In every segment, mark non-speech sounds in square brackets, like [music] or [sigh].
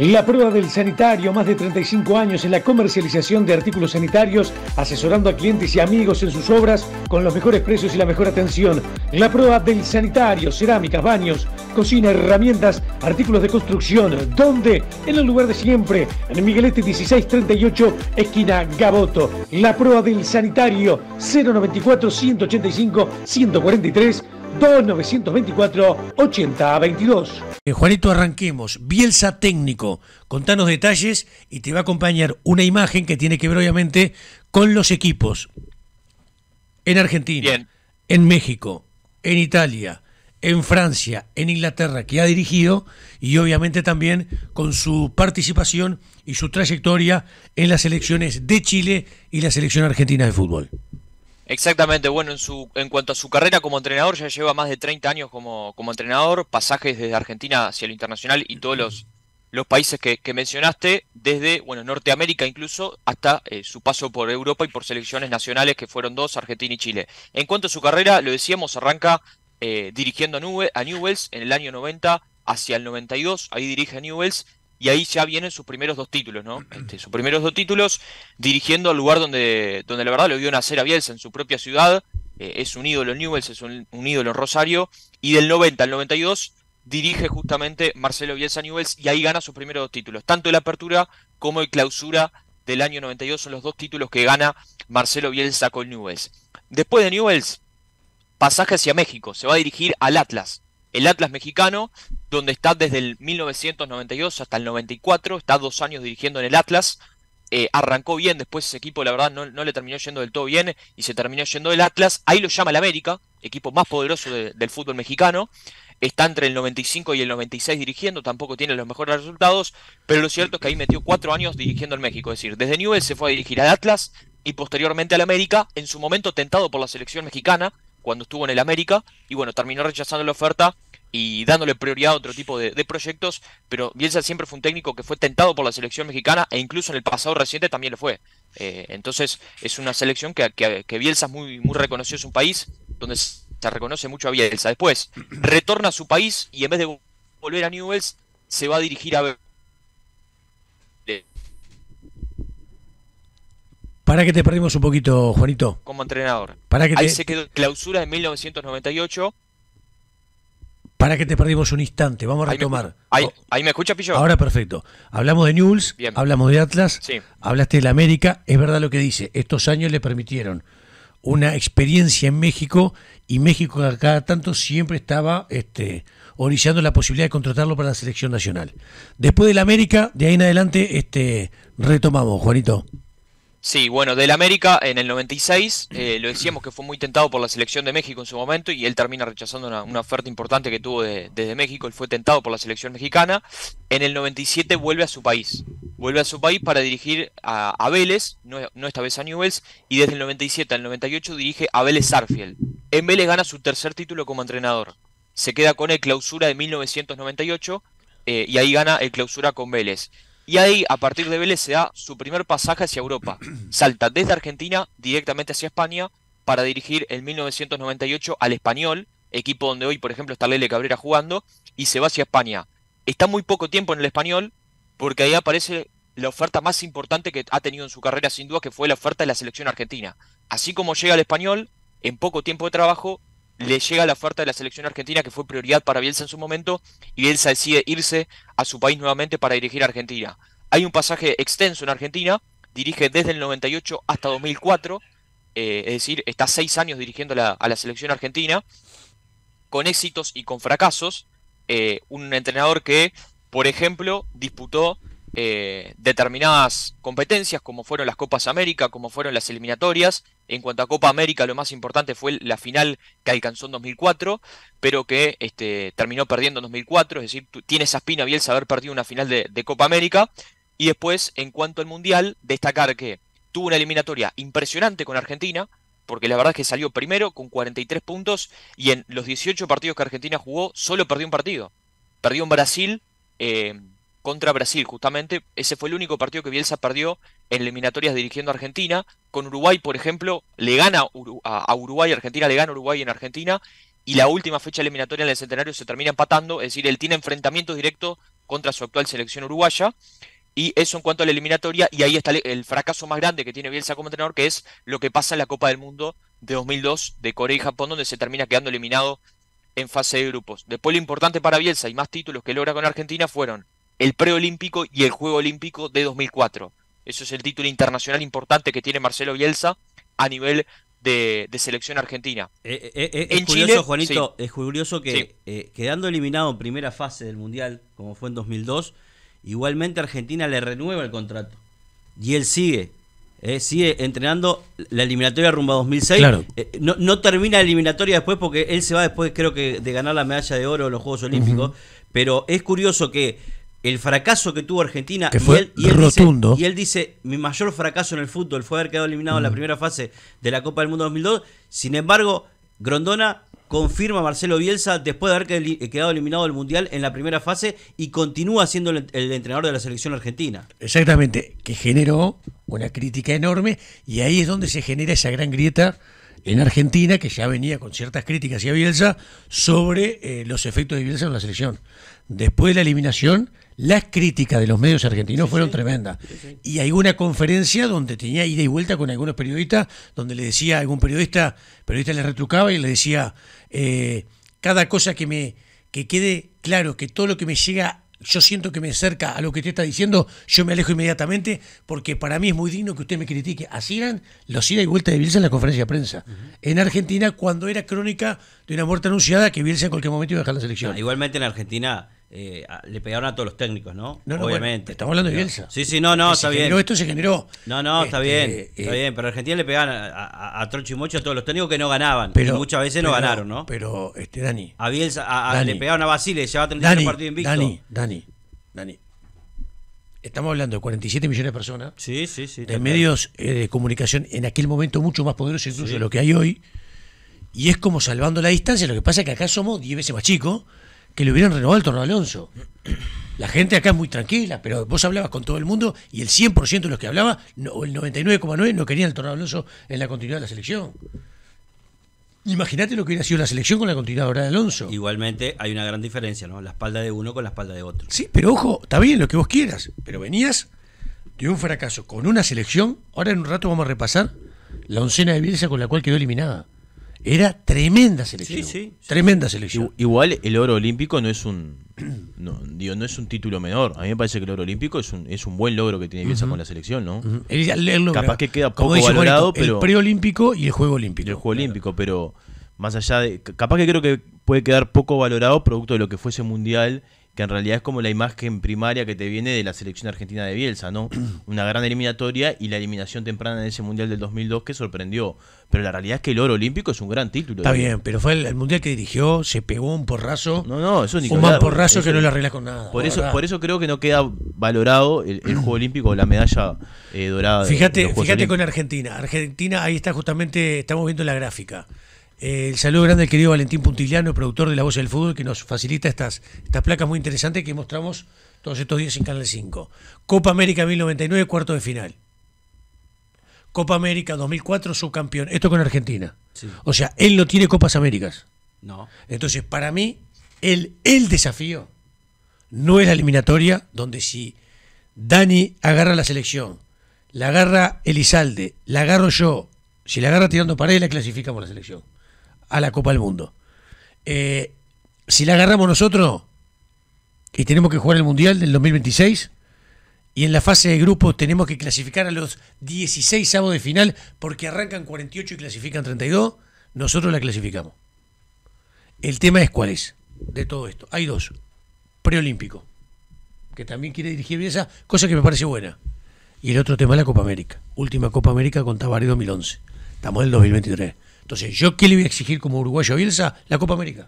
La prueba del sanitario, más de 35 años en la comercialización de artículos sanitarios, asesorando a clientes y amigos en sus obras con los mejores precios y la mejor atención. La prueba del sanitario, cerámicas, baños, cocina, herramientas, artículos de construcción. ¿Dónde? En el lugar de siempre, en Miguelete 1638, esquina Gaboto. La prueba del sanitario, 094 185 143 2924 8022. Eh, Juanito, arranquemos. Bielsa técnico. Contanos detalles y te va a acompañar una imagen que tiene que ver obviamente con los equipos. En Argentina, en México, en Italia, en Francia, en Inglaterra, que ha dirigido y obviamente también con su participación y su trayectoria en las elecciones de Chile y la selección argentina de fútbol. Exactamente, bueno, en, su, en cuanto a su carrera como entrenador, ya lleva más de 30 años como, como entrenador, pasajes desde Argentina hacia el internacional y todos los, los países que, mencionaste, desde bueno, Norteamérica incluso, hasta eh, su paso por Europa y por selecciones nacionales que fueron dos, Argentina y Chile. En cuanto a su carrera, lo decíamos, arranca eh, dirigiendo a, a Newells en el año 90 hacia el 92, ahí dirige a Newells y ahí ya vienen sus primeros dos títulos, ¿no? [clears throat] Este, sus primeros dos títulos dirigiendo al lugar donde, donde la verdad lo vio nacer a Bielsa, en su propia ciudad, eh, es un ídolo en Newells, es un, ídolo en Rosario, y del 90 al 92 dirige justamente Marcelo Bielsa Newells y ahí gana sus primeros dos títulos, tanto la Apertura como el Clausura del año 92 son los dos títulos que gana Marcelo Bielsa con Newells. Después de Newells, pasaje hacia México, se va a dirigir al Atlas, el Atlas mexicano, donde está desde el 1992 hasta el 94, está dos años dirigiendo en el Atlas. Eh, arrancó bien, después ese equipo la verdad no, le terminó yendo del todo bien y se terminó yendo del Atlas. Ahí lo llama el América, equipo más poderoso del fútbol mexicano. Está entre el 95 y el 96 dirigiendo, tampoco tiene los mejores resultados, pero lo cierto es que ahí metió cuatro años dirigiendo en México. Es decir, desde Newell se fue a dirigir al Atlas y posteriormente al América, en su momento tentado por la selección mexicana, cuando estuvo en el América, y bueno, terminó rechazando la oferta y dándole prioridad a otro tipo de, proyectos, pero Bielsa siempre fue un técnico que fue tentado por la selección mexicana e incluso en el pasado reciente también le fue. Eh, entonces es una selección que, Bielsa es muy, muy reconocido, es un país donde se reconoce mucho a Bielsa. Después retorna a su país y en vez de volver a Newells se va a dirigir a... Para que te perdimos un poquito, Juanito. Como entrenador. Para que Ahí se quedó clausura en 1998 para que te perdimos un instante, vamos a retomar. Ahí me, escucha, Pillo. Ahora perfecto. Hablamos de Newells, hablamos de Atlas, hablaste de la América. Es verdad lo que dice, estos años le permitieron una experiencia en México y México cada tanto siempre estaba este, orillando la posibilidad de contratarlo para la selección nacional. Después de la América, de ahí en adelante este, retomamos, Juanito. Sí, bueno, del América en el 96, eh, [clears throat] lo decíamos que fue muy tentado por la selección de México en su momento y él termina rechazando una, oferta importante que tuvo desde México, él fue tentado por la selección mexicana, en el 97 vuelve a su país, vuelve a su país para dirigir a, Vélez, no, esta vez a Newells, y desde el 97 al 98 dirige a Vélez Sarfield. En Vélez gana su tercer título como entrenador, se queda con el clausura de 1998 eh, y ahí gana el clausura con Vélez. Y ahí, a partir de Vélez, se da su primer pasaje hacia Europa. [clears throat] Salta desde Argentina directamente hacia España para dirigir en 1998 al Español, equipo donde hoy, por ejemplo, está Lele Cabrera jugando, y se va hacia España. Está muy poco tiempo en el Español, porque ahí aparece la oferta más importante que ha tenido en su carrera, sin duda, que fue la oferta de la selección argentina. Así como llega al Español, en poco tiempo de trabajo, le llega la oferta de la selección argentina que fue prioridad para Bielsa en su momento y Bielsa decide irse a su país nuevamente para dirigir a Argentina. Hay un pasaje extenso en Argentina, dirige desde el 98 hasta 2004, eh, es decir, está seis años dirigiendo a la selección argentina, con éxitos y con fracasos. Eh, un entrenador que, por ejemplo, disputó eh, determinadas competencias, como fueron las Copas América, como fueron las eliminatorias. En cuanto a Copa América, lo más importante fue la final que alcanzó en 2004, pero que este, terminó perdiendo en 2004, es decir, tiene esa espina Bielsa haber perdido una final de, Copa América. Y después, en cuanto al Mundial, destacar que tuvo una eliminatoria impresionante con Argentina, porque la verdad es que salió primero con 43 puntos y en los 18 partidos que Argentina jugó solo perdió un partido. Perdió un Brasil eh, contra Brasil, justamente. Ese fue el único partido que Bielsa perdió en eliminatorias dirigiendo a Argentina. Con Uruguay, por ejemplo, le gana a Uruguay, Argentina le gana a Uruguay en Argentina. Y la última fecha eliminatoria en el centenario se termina empatando. Es decir, él tiene enfrentamiento directo contra su actual selección uruguaya. Y eso en cuanto a la eliminatoria. Y ahí está el fracaso más grande que tiene Bielsa como entrenador, que es lo que pasa en la Copa del Mundo de 2002 de Corea y Japón, donde se termina quedando eliminado en fase de grupos. Después lo importante para Bielsa y más títulos que logra con Argentina fueron el preolímpico y el Juego Olímpico de 2004. Eso es el título internacional importante que tiene Marcelo Bielsa a nivel de, selección argentina. Eh, eh, eh, es curioso, Juanito, es curioso que quedando eliminado en primera fase del Mundial, como fue en 2002, igualmente Argentina le renueva el contrato. Y él sigue, sigue entrenando la eliminatoria a 2006. no, termina la eliminatoria después porque él se va después, creo que, de ganar la medalla de oro en los Juegos Olímpicos. Pero es curioso que el fracaso que tuvo Argentina que fue y, él, rotundo. Dice, y él dice, mi mayor fracaso en el fútbol fue haber quedado eliminado en la mm. primera fase de la Copa del Mundo 2002. Sin embargo, Grondona confirma a Marcelo Bielsa después de haber eh, quedado eliminado del Mundial en la primera fase y continúa siendo el, entrenador de la selección argentina. Exactamente, que generó una crítica enorme y ahí es donde se genera esa gran grieta en Argentina que ya venía con ciertas críticas y Bielsa sobre eh, los efectos de Bielsa en la selección. Después de la eliminación las críticas de los medios argentinos fueron tremendas. y hay una conferencia donde tenía ida y vuelta con algunos periodistas, donde le decía, a algún periodista, periodista le retrucaba y le decía, eh, cada cosa que me que quede claro, que todo lo que me llega, yo siento que me acerca a lo que usted está diciendo, yo me alejo inmediatamente, porque para mí es muy digno que usted me critique. Así eran los ida y vuelta de Bielsa en la conferencia de prensa. En Argentina, cuando era crónica de una muerte anunciada, que Bielsa en cualquier momento iba a dejar la selección. Ah, igualmente en Argentina eh, le pegaron a todos los técnicos, ¿no? Obviamente. estamos hablando de Bielsa. Sí, sí, no, no, está bien. Pero esto se generó. No, no, está este, bien. está eh, bien, pero Argentina le pegaron a, a, y Mocho a todos los técnicos que no ganaban. Pero, muchas veces no ganaron, ¿no? Pero, este, Dani. A Bielsa le pegaron a Basile, llevaba partido partidos invicto. Dani, Dani, Dani. Estamos hablando de 47 millones de personas. Sí, sí, sí. De medios eh, de comunicación en aquel momento mucho más poderosos incluso de lo que hay hoy. Y es como salvando la distancia. Lo que pasa es que acá somos 10 veces más chicos que le hubieran renovado el de Alonso. La gente acá es muy tranquila, pero vos hablabas con todo el mundo y el 100% de los que hablaba, o el 99,9% no querían el de Alonso en la continuidad de la selección. Imagínate lo que hubiera sido la selección con la continuidad de Alonso. Igualmente hay una gran diferencia, ¿no? La espalda de uno con la espalda de otro. Sí, pero ojo, está bien lo que vos quieras, pero venías de un fracaso con una selección. Ahora en un rato vamos a repasar la oncena de Bielsa con la cual quedó eliminada. Era tremenda selección. Sí, sí, Tremenda selección. Igual el oro olímpico no es un [clears throat] no, digo, no es un título menor. A mí me parece que el oro olímpico es un, buen logro que tiene Bielsa con la selección, ¿no? Capaz que queda poco valorado, pero el preolímpico y el juego olímpico. El juego olímpico, pero más allá de capaz que creo que puede quedar poco valorado producto de lo que fuese mundial que en realidad es como la imagen primaria que te viene de la selección argentina de Bielsa, ¿no? [clears throat] Una gran eliminatoria y la eliminación temprana en ese Mundial del 2002 que sorprendió. Pero la realidad es que el oro olímpico es un gran título. Está ¿eh? bien, pero fue el, Mundial que dirigió, se pegó un porrazo. No, no, eso ni Un porrazo que no lo arreglas con nada. Por eso, por eso creo que no queda valorado el, Juego Olímpico o la medalla eh, dorada. Fíjate, fíjate con Argentina. Argentina, ahí está justamente, estamos viendo la gráfica el saludo grande al querido Valentín Puntillano, productor de La Voz del Fútbol, que nos facilita estas, estas placas muy interesantes que mostramos todos estos días en Canal 5. Copa América 1099, cuarto de final. Copa América 2004, subcampeón. Esto con Argentina. O sea, él no tiene Copas Américas. No. Entonces, para mí, el, el desafío no es la eliminatoria, donde si Dani agarra la selección, la agarra Elizalde, la agarro yo, si la agarra tirando pared, la clasificamos la selección a la Copa del Mundo. Eh, si la agarramos nosotros y tenemos que jugar el Mundial del 2026 y en la fase de grupo tenemos que clasificar a los 16 sábados de final porque arrancan 48 y clasifican 32, nosotros la clasificamos. El tema es cuál es de todo esto. Hay dos. Preolímpico, que también quiere dirigir esa cosa que me parece buena. Y el otro tema es la Copa América. Última Copa América con Tabaré 2011. Estamos en el 2023. Entonces, ¿yo qué le voy a exigir como uruguayo a Bielsa? La Copa América.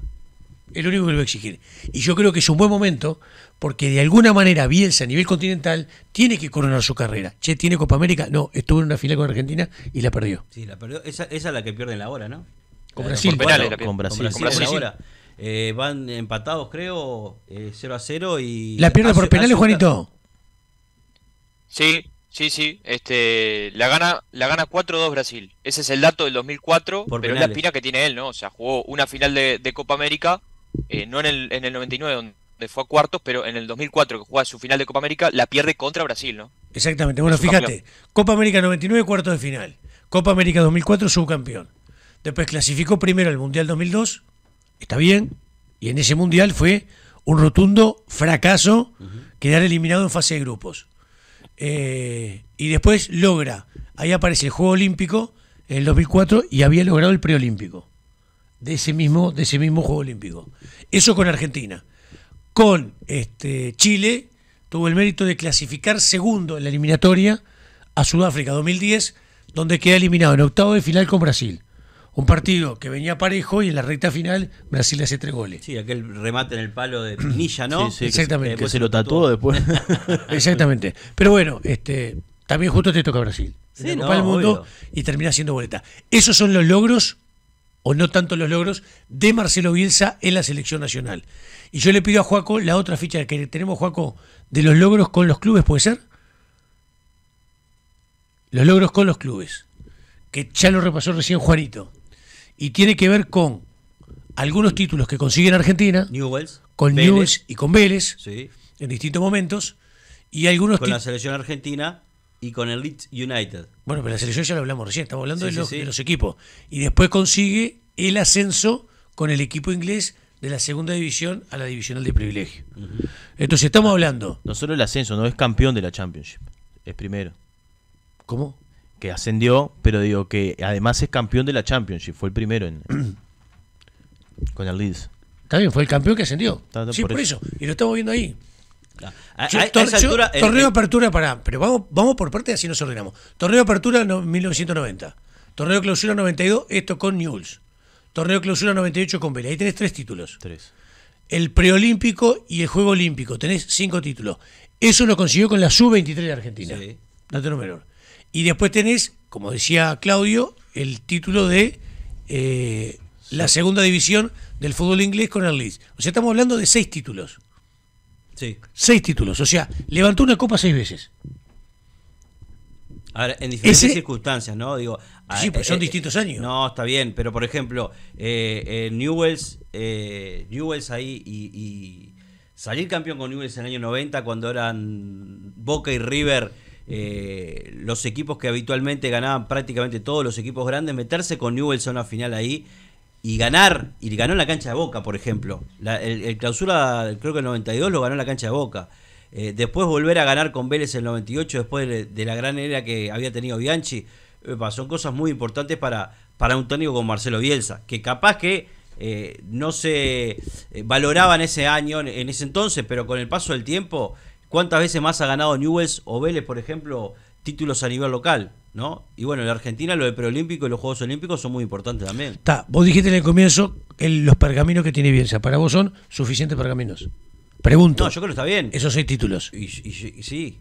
Es El único que le voy a exigir. Y yo creo que es un buen momento porque de alguna manera Bielsa a nivel continental tiene que coronar su carrera. Che, ¿tiene Copa América? No, estuvo en una final con Argentina y la perdió. Sí, la perdió. Esa, es la que pierden hora, ¿no? Con eh, Brasil. Por penales, con Brasil. Con Brasil. Eh, van empatados, creo, 0 eh, a 0 y... La pierde por penales, Juanito. Sí, Sí, sí, este, la gana, la gana 4-2 Brasil. Ese es el dato del 2004, pero es la espina que tiene él, ¿no? O sea, jugó una final de, Copa América, eh, no en el, en 99, donde fue a cuartos, pero en el 2004, que juega su final de Copa América, la pierde contra Brasil, ¿no? Exactamente, bueno, fíjate, Copa América 99, cuarto de final. Copa América 2004, subcampeón. Después clasificó primero al Mundial 2002, está bien, y en ese Mundial fue un rotundo fracaso quedar eliminado en fase de grupos. Eh, y después logra, ahí aparece el Juego Olímpico en el 2004 y había logrado el preolímpico de ese mismo, de ese mismo Juego Olímpico. Eso con Argentina. Con este, Chile tuvo el mérito de clasificar segundo en la eliminatoria a Sudáfrica 2010, donde queda eliminado en octavo de final con Brasil un partido que venía parejo y en la recta final Brasil hace tres goles. Sí, aquel remate en el palo de Pinilla, ¿no? Sí, Exactamente. Que se, se lo tatuó después. [laughs] Exactamente. Pero bueno, este, también justo te toca Brasil. Sí, el mundo y termina siendo boleta. Esos son los logros, o no tanto los logros, de Marcelo Bielsa en la selección nacional. Y yo le pido a Juaco la otra ficha que tenemos, Juaco, de los logros con los clubes, ¿puede ser? Los logros con los clubes. Que ya lo repasó recién Juanito y tiene que ver con algunos títulos que consigue en Argentina, Newell's, con Newell's y con Vélez sí. en distintos momentos, y algunos con la selección argentina y con el Leeds United. Bueno, pero la selección ya lo hablamos recién, estamos hablando de, los, equipos. Y después consigue el ascenso con el equipo inglés de la segunda división a la divisional de privilegio. Entonces estamos hablando. No solo el ascenso, no es campeón de la Championship, es primero. ¿Cómo? que ascendió, pero digo que además es campeón de la Championship, fue el primero en, [clears throat] con el Leeds. También fue el campeón que ascendió. sí, por eso. Y lo estamos viendo ahí. torneo apertura para. Pero vamos, vamos por parte así nos ordenamos. Torneo apertura 1990. Torneo clausura 92, esto con Newells. Torneo clausura 98 con Vélez. Ahí tenés tres títulos. Tres. El preolímpico y el juego olímpico. Tenés cinco títulos. Eso lo consiguió con la sub-23 de Argentina. Sí. Dato número. Y después tenés, como decía Claudio, el título de eh, la segunda división del fútbol inglés con el Leeds. O sea, estamos hablando de seis títulos. Sí. Seis títulos. O sea, levantó una copa seis veces. ahora en diferentes circunstancias, ¿no? Digo, sí, pues son eh, distintos años. No, está bien, pero por ejemplo, Newells, Newells ahí y, y salir campeón con Newells en el año 90 cuando eran Boca y River eh, los equipos que habitualmente ganaban prácticamente todos los equipos grandes, meterse con Newell's a una final ahí y ganar, y ganó en la cancha de Boca, por ejemplo. el, clausura, creo que el 92 lo ganó en la cancha de Boca. Eh, después volver a ganar con Vélez en el 98, después de, la gran era que había tenido Bianchi. son cosas muy importantes para, para un técnico como Marcelo Bielsa, que capaz que eh, no se valoraba en ese año, en ese entonces, pero con el paso del tiempo ¿Cuántas veces más ha ganado Newells o Vélez, por ejemplo, títulos a nivel local? ¿No? Y bueno, en la Argentina lo del preolímpico y los Juegos Olímpicos son muy importantes también. Está, vos dijiste en el comienzo los pergaminos que tiene Bielsa. Para vos son suficientes pergaminos. Pregunto. No, yo creo que está bien. Esos seis títulos. Y, sí,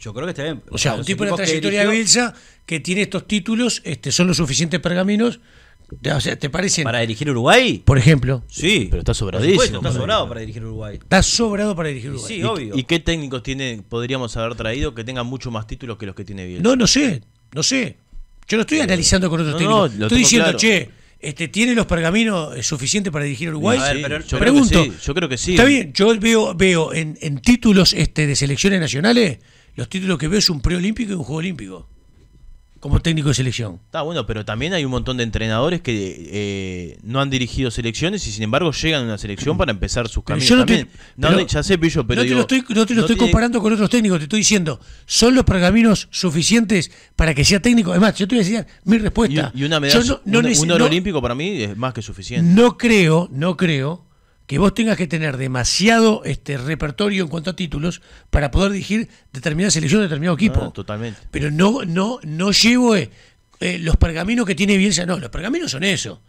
yo creo que está bien. O, sea, un tipo de trayectoria de Bielsa que tiene estos títulos este, son los suficientes pergaminos ¿te parece ¿Para dirigir Uruguay? Por ejemplo. Sí. Pero está sobrado. está sobrado para dirigir Uruguay. Está sobrado para dirigir Uruguay. Sí, obvio. ¿Y qué técnicos tiene, podríamos haber traído que tengan mucho más títulos que los que tiene bien? No, no sé. No sé. Yo no estoy analizando con otros técnicos. estoy diciendo, che, este, ¿tiene los pergaminos eh, suficientes para dirigir Uruguay? yo pregunto. Creo yo creo que sí. Está bien, yo veo, veo en, títulos este, de selecciones nacionales, los títulos que veo es un preolímpico y un juego olímpico como técnico de selección. Está bueno, pero también hay un montón de entrenadores que eh, no han dirigido selecciones y sin embargo llegan a una selección para empezar sus caminos. no, te, lo estoy, comparando con otros técnicos, te estoy diciendo, ¿son los pergaminos suficientes para que sea técnico? más, yo te voy a decir mi respuesta. Y, una un, un oro olímpico para mí es más que suficiente. No creo, no creo que vos tengas que tener demasiado este repertorio en cuanto a títulos para poder dirigir determinada selección, de determinado ah, equipo. totalmente. Pero no, no, no llevo eh, eh, los pergaminos que tiene Bielsa, no, los pergaminos son eso.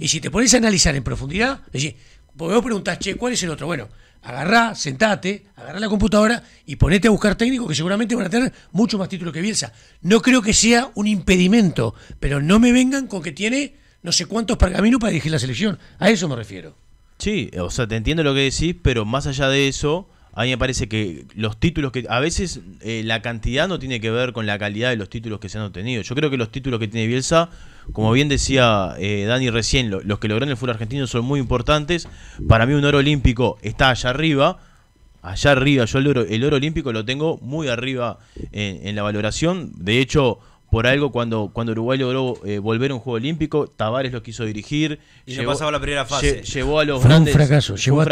Y si te pones a analizar en profundidad, decís, porque vos preguntás, che, ¿cuál es el otro? Bueno, agarrá, sentate, agarrá la computadora y ponete a buscar técnicos que seguramente van a tener mucho más títulos que Bielsa. No creo que sea un impedimento, pero no me vengan con que tiene no sé cuántos pergaminos para dirigir la selección. A eso me refiero. Sí, o sea, te entiendo lo que decís, pero más allá de eso, a mí me parece que los títulos que. A veces eh, la cantidad no tiene que ver con la calidad de los títulos que se han obtenido. Yo creo que los títulos que tiene Bielsa, como bien decía eh, Dani recién, los que logran el fútbol argentino son muy importantes. Para mí, un oro olímpico está allá arriba. Allá arriba, yo el oro, el oro olímpico lo tengo muy arriba en, en la valoración. De hecho, por algo, cuando, cuando Uruguay logró eh, volver a un juego olímpico, Tavares lo quiso dirigir. Y llevó, pasaba la primera fase. llevó a los grandes, un fracaso. Llevó, a,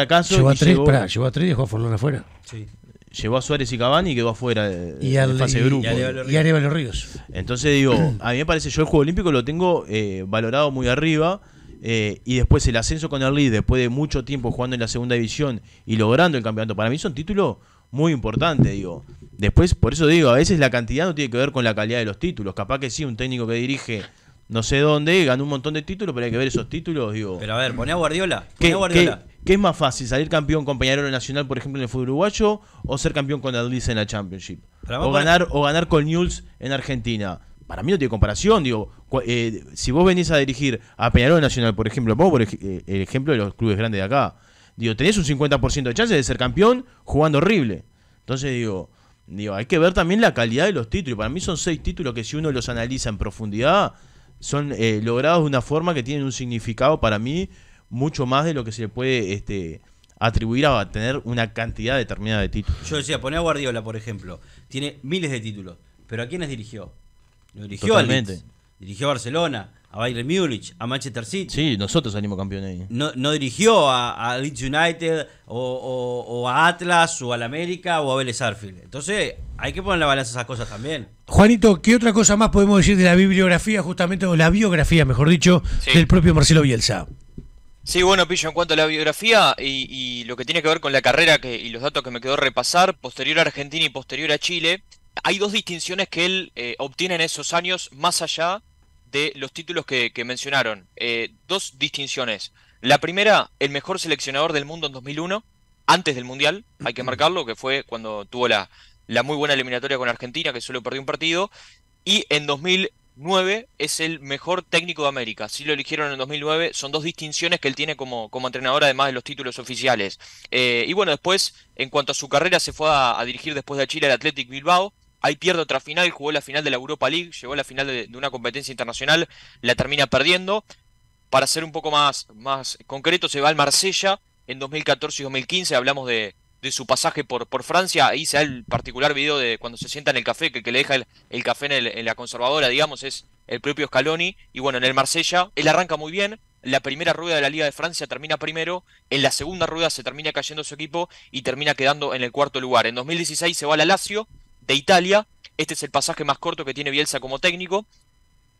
tres, y dejó a Forlón afuera. llevó a Suárez y Cavani y quedó afuera eh, de, y al, fase grupo. Y, los Ríos. Entonces digo, [clears throat] a mí me parece, yo el Juego Olímpico lo tengo eh, valorado muy arriba. y después el ascenso con el después de mucho tiempo jugando en la segunda división y logrando el campeonato, para mí son títulos muy importante, digo. Después, por eso digo, a veces la cantidad no tiene que ver con la calidad de los títulos. Capaz que sí, un técnico que dirige no sé dónde, gana un montón de títulos, pero hay que ver esos títulos, digo. Pero a ver, poné a Guardiola. ¿Qué, es más fácil, salir campeón con Peñarol Nacional, por ejemplo, en el fútbol uruguayo, o ser campeón con Adulis en la Championship? o ganar, o ganar con News en Argentina. Para mí no tiene comparación, digo. Eh, si vos venís a dirigir a Peñarol Nacional, por ejemplo, pongo por eh, el ejemplo de los clubes grandes de acá. Digo, tenés un 50% de chance de ser campeón jugando horrible. Entonces digo, digo, hay que ver también la calidad de los títulos. Para mí son seis títulos que si uno los analiza en profundidad, son eh, logrados de una forma que tienen un significado para mí mucho más de lo que se le puede este, atribuir a tener una cantidad determinada de títulos. Yo decía, poné a Guardiola, por ejemplo. Tiene miles de títulos. Pero ¿a quiénes dirigió? Lo dirigió Totalmente dirigió a Barcelona, a Bayern Múnich, a Manchester City. Sí, nosotros salimos campeones ahí. No, dirigió a, Leeds United o, a Atlas o al América o a Vélez Arfield. Entonces hay que poner en la balanza esas cosas también. Juanito, ¿qué otra cosa más podemos decir de la bibliografía, justamente, o la biografía, mejor dicho, del propio Marcelo Bielsa? Sí, bueno, Pillo, en cuanto a la biografía y, lo que tiene que ver con la carrera que, y los datos que me quedó repasar, posterior a Argentina y posterior a Chile, hay dos distinciones que él eh, obtiene en esos años más allá de los títulos que, mencionaron. Eh, dos distinciones. La primera, el mejor seleccionador del mundo en 2001, antes del Mundial, hay que marcarlo, que fue cuando tuvo la, la muy buena eliminatoria con Argentina, que solo perdió un partido. Y en 2009 es el mejor técnico de América. Si lo eligieron en 2009, son dos distinciones que él tiene como, como entrenador, además de los títulos oficiales. Eh, y bueno, después, en cuanto a su carrera, se fue a, a dirigir después de Chile al Athletic Bilbao, Ahí pierde otra final, jugó la final de la Europa League, llegó a la final de, una competencia internacional, la termina perdiendo. Para ser un poco más, más concreto, se va al Marsella en 2014 y 2015, hablamos de, su pasaje por, por Francia. Ahí se da el particular video de cuando se sienta en el café, que, que le deja el, café en, la conservadora, digamos, es el propio Scaloni. Y bueno, en el Marsella, él arranca muy bien. La primera rueda de la Liga de Francia termina primero, en la segunda rueda se termina cayendo su equipo y termina quedando en el cuarto lugar. En 2016 se va al la de Italia. Este es el pasaje más corto que tiene Bielsa como técnico.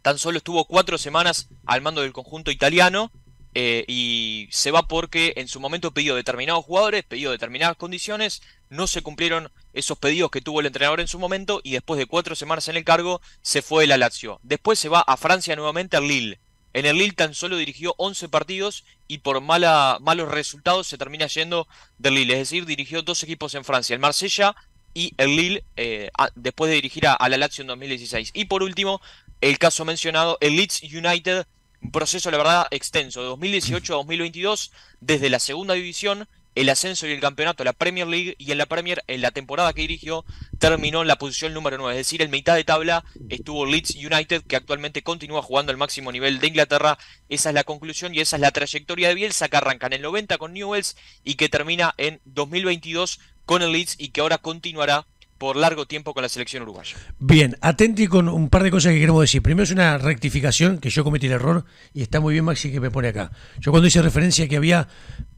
Tan solo estuvo cuatro semanas al mando del conjunto italiano eh, y se va porque en su momento pidió determinados jugadores, pidió determinadas condiciones, no se cumplieron esos pedidos que tuvo el entrenador en su momento y después de cuatro semanas en el cargo se fue la Lazio. Después se va a Francia nuevamente al Lille. En el Lille tan solo dirigió 11 partidos y por mala, malos resultados se termina yendo del Lille. Es decir, dirigió dos equipos en Francia, el Marsella y el Lille eh, después de dirigir a, la Lazio en 2016. Y por último, el caso mencionado, el Leeds United, un proceso la verdad extenso, de 2018 a 2022, desde la segunda división, el ascenso y el campeonato a la Premier League y en la Premier, en la temporada que dirigió, terminó en la posición número 9, es decir, en mitad de tabla estuvo Leeds United, que actualmente continúa jugando al máximo nivel de Inglaterra, esa es la conclusión y esa es la trayectoria de Bielsa, que arranca en el 90 con Newells y que termina en 2022 con el Leeds y que ahora continuará por largo tiempo con la selección uruguaya. Bien, atenti con un par de cosas que queremos decir. Primero es una rectificación, que yo cometí el error, y está muy bien Maxi que me pone acá. Yo cuando hice referencia que había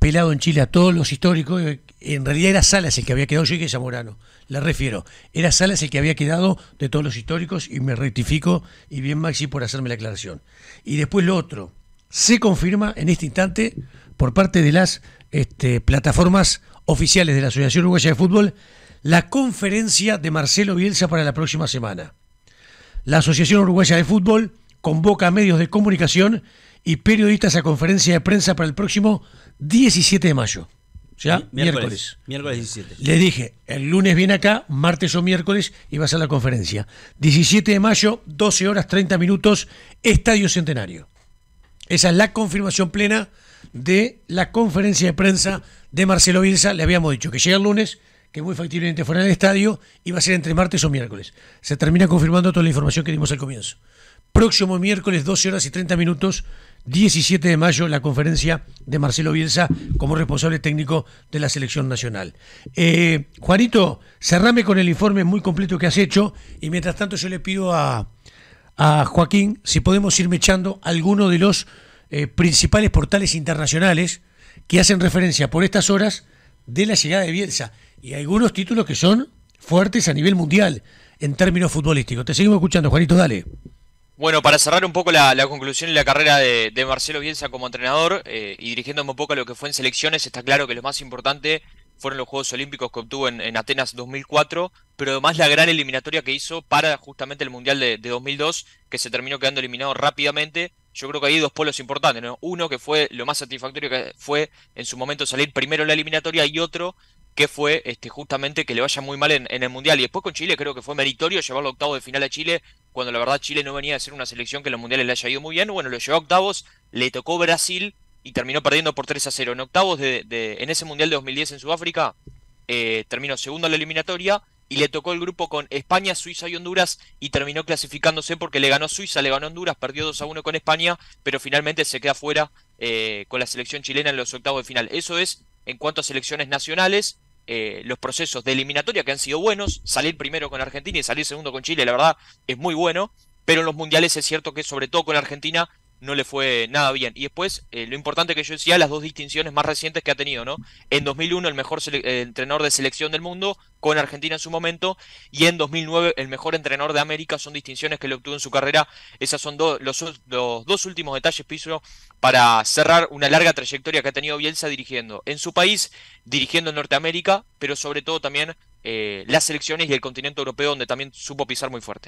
pelado en Chile a todos los históricos, eh, en realidad era Salas el que había quedado, yo es Zamorano, la refiero. Era Salas el que había quedado de todos los históricos, y me rectifico, y bien Maxi por hacerme la aclaración. Y después lo otro, se confirma en este instante por parte de las este, plataformas oficiales de la Asociación Uruguaya de Fútbol la conferencia de Marcelo Bielsa para la próxima semana. La Asociación Uruguaya de Fútbol convoca a medios de comunicación y periodistas a conferencia de prensa para el próximo 17 de mayo. ¿Ya? Miércoles. Miércoles 17. Le dije, el lunes viene acá, martes o miércoles, y va a ser la conferencia. 17 de mayo, 12 horas 30 minutos, Estadio Centenario. Esa es la confirmación plena de la conferencia de prensa de Marcelo Bielsa. Le habíamos dicho que llega el lunes, que muy factiblemente fuera el estadio y va a ser entre martes o miércoles. Se termina confirmando toda la información que dimos al comienzo. Próximo miércoles, 12 horas y 30 minutos, 17 de mayo, la conferencia de Marcelo Bielsa como responsable técnico de la selección nacional. Eh, Juanito, cerrame con el informe muy completo que has hecho y mientras tanto yo le pido a, a Joaquín si podemos irme echando alguno de los eh, principales portales internacionales que hacen referencia por estas horas de la llegada de Bielsa y algunos títulos que son fuertes a nivel mundial en términos futbolísticos. Te seguimos escuchando, Juanito, dale. Bueno, para cerrar un poco la, conclusión y la carrera de, Marcelo Bielsa como entrenador eh, y dirigiéndome un poco a lo que fue en selecciones, está claro que lo más importante fueron los Juegos Olímpicos que obtuvo en, en Atenas 2004, pero además la gran eliminatoria que hizo para justamente el Mundial de, de 2002, que se terminó quedando eliminado rápidamente yo creo que hay dos polos importantes, ¿no? Uno que fue lo más satisfactorio que fue en su momento salir primero en la eliminatoria y otro que fue este, justamente que le vaya muy mal en, el Mundial. Y después con Chile creo que fue meritorio llevarlo octavo de final a Chile, cuando la verdad Chile no venía de ser una selección que en los Mundiales le haya ido muy bien. Bueno, lo llevó a octavos, le tocó Brasil y terminó perdiendo por 3 a 0. En octavos de, en ese Mundial de 2010 en Sudáfrica, eh, terminó segundo en la eliminatoria y le tocó el grupo con España, Suiza y Honduras y terminó clasificándose porque le ganó Suiza, le ganó Honduras, perdió 2 a 1 con España, pero finalmente se queda fuera eh, con la selección chilena en los octavos de final. Eso es en cuanto a selecciones nacionales. Eh, los procesos de eliminatoria que han sido buenos, salir primero con Argentina y salir segundo con Chile, la verdad es muy bueno, pero en los mundiales es cierto que sobre todo con Argentina no le fue nada bien. Y después, eh, lo importante que yo decía, las dos distinciones más recientes que ha tenido, ¿no? En 2001, el mejor entrenador de selección del mundo, con Argentina en su momento, y en 2009, el mejor entrenador de América, son distinciones que le obtuvo en su carrera. Esos son los, dos últimos detalles, Piso, para cerrar una larga trayectoria que ha tenido Bielsa dirigiendo en su país, dirigiendo en Norteamérica, pero sobre todo también eh, las selecciones y el continente europeo, donde también supo pisar muy fuerte.